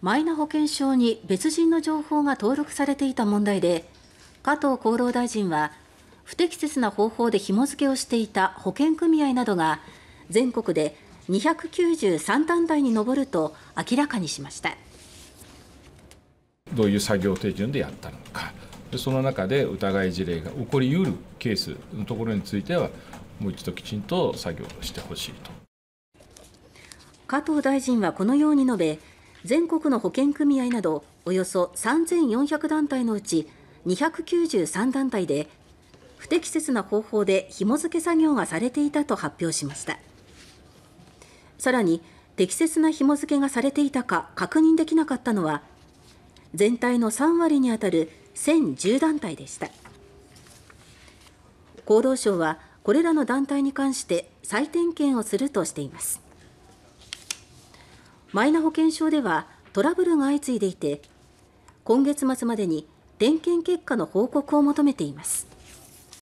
マイナ保険証に別人の情報が登録されていた問題で加藤厚労大臣は不適切な方法で紐付けをしていた保険組合などが全国で293団体に上ると明らかにしました。どういう作業手順でやったのかその中で疑い事例が起こりうるケースのところについてはもう一度きちんと作業してほしいと加藤大臣はこのように述べ全国の保険組合などおよそ3400団体のうち293団体で不適切な方法で紐付け作業がされていたと発表しましたさらに適切な紐付けがされていたか確認できなかったのは全体の3割にあたる1010団体でした厚労省はこれらの団体に関して再点検をするとしていますマイナ保険証ではトラブルが相次いでいて今月末までに点検結果の報告を求めています。